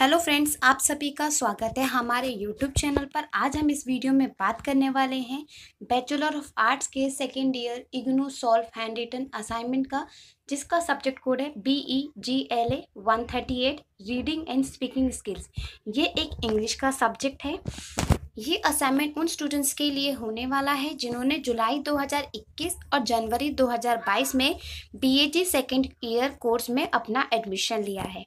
hello friends आप सभी का स्वागत है हमारे यूट्यूब चैनल पर आज हम इस वीडियो में बात करने वाले हैं बैचलर ऑफ आर्ट्स के second year IGNOU solved hand written assignment का जिसका सब्जेक्ट कोड है B E G L A one thirty eight reading and speaking skills ये एक इंग्लिश का सब्जेक्ट है ये असाइनमेंट उन स्टूडेंट्स के लिए होने वाला है जिन्होंने जुलाई 2021 और जनवरी 2022 में B A G second year course में अपना एडमिशन लिया है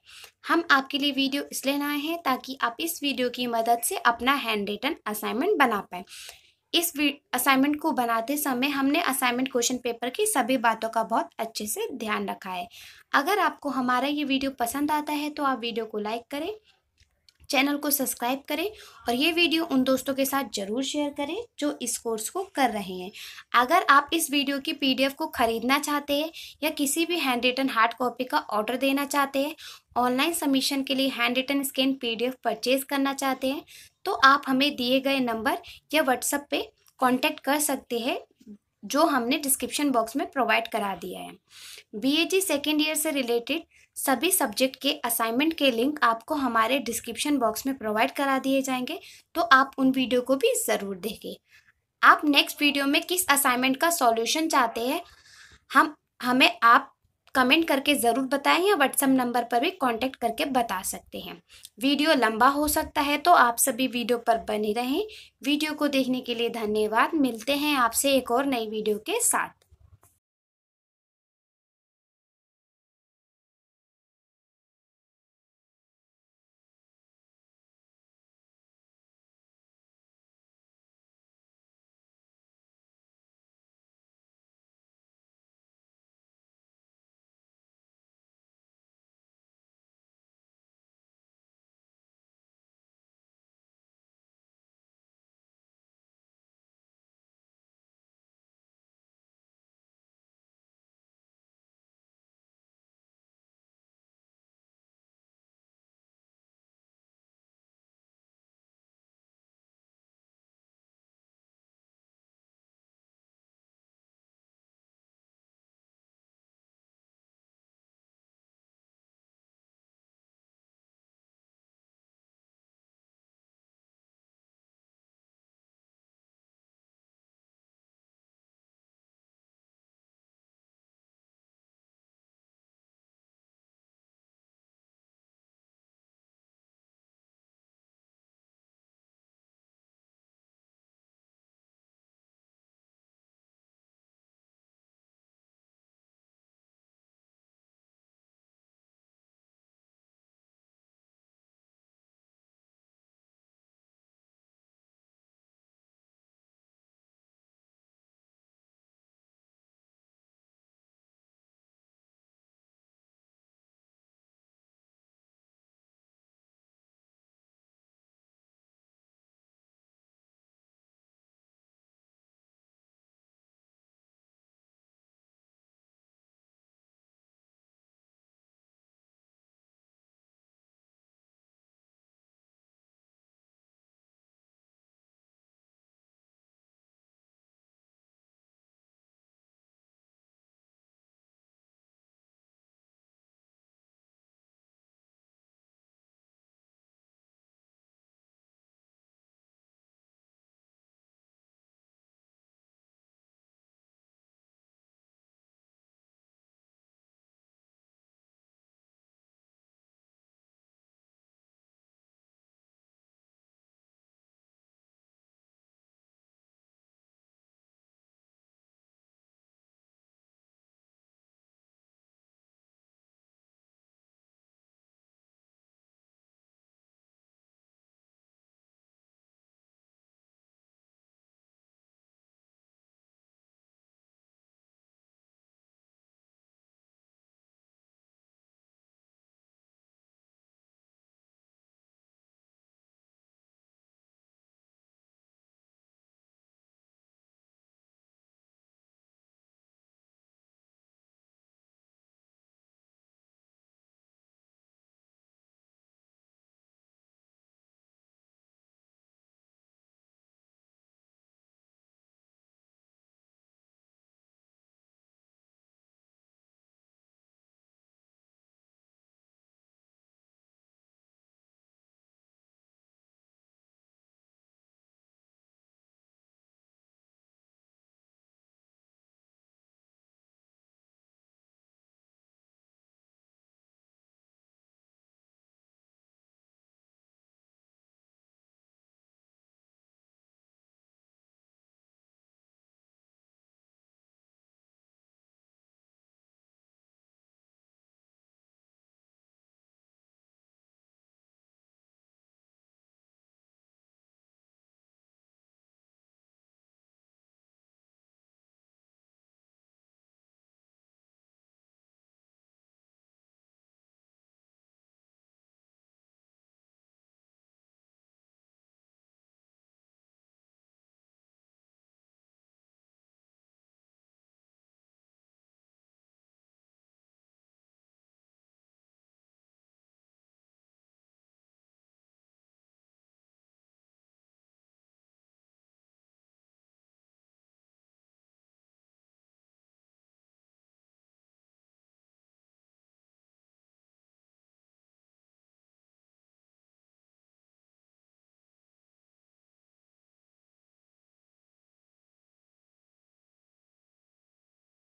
हम आपके लिए वीडियो इसलिए लाए हैं ताकि आप इस वीडियो की मदद से अपना हैंड रिटन असाइनमेंट बना पाएं इस असाइनमेंट को बनाते समय हमने असाइनमेंट क्वेश्चन पेपर की सभी बातों का बहुत अच्छे से ध्यान रखा है अगर आपको हमारा ये वीडियो पसंद आता है तो आप वीडियो को लाइक करें चैनल को सब्सक्राइब करें और ये वीडियो उन दोस्तों के साथ ज़रूर शेयर करें जो इस कोर्स को कर रहे हैं अगर आप इस वीडियो की पीडीएफ को ख़रीदना चाहते हैं या किसी भी हैंड रिटन हार्ड कॉपी का ऑर्डर देना चाहते हैं ऑनलाइन सबमिशन के लिए hand written scan PDF purchase करना चाहते हैं तो आप हमें दिए गए नंबर या व्हाट्सएप पर कॉन्टैक्ट कर सकते हैं जो हमने डिस्क्रिप्शन बॉक्स में प्रोवाइड करा दिया है B A G second year से रिलेटेड सभी सब्जेक्ट के असाइनमेंट के लिंक आपको हमारे डिस्क्रिप्शन बॉक्स में प्रोवाइड करा दिए जाएंगे तो आप उन वीडियो को भी ज़रूर देखें आप नेक्स्ट वीडियो में किस असाइनमेंट का सॉल्यूशन चाहते हैं हम हमें आप कमेंट करके ज़रूर बताएं या व्हाट्सअप नंबर पर भी कांटेक्ट करके बता सकते हैं वीडियो लंबा हो सकता है तो आप सभी वीडियो पर बने रहें वीडियो को देखने के लिए धन्यवाद मिलते हैं आपसे एक और नई वीडियो के साथ